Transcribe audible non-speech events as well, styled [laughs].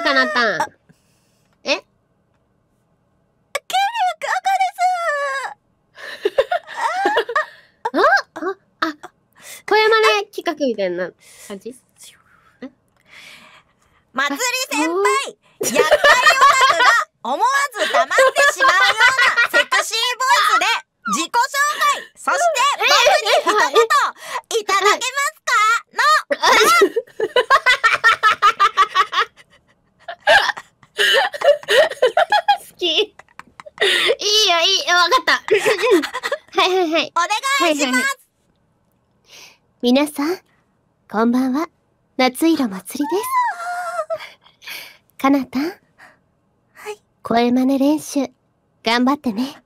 かなたん。えケリュカカです [laughs] ああ、あ、小山ね、企画みたいな感じ祭り先輩、やっぱりオタクが思わず黙ってい、わかった。[laughs] はいはいはい。お願いします、はいはいはい、皆さん、こんばんは。夏色祭りです。かなたん。はい。声真似練習、頑張ってね。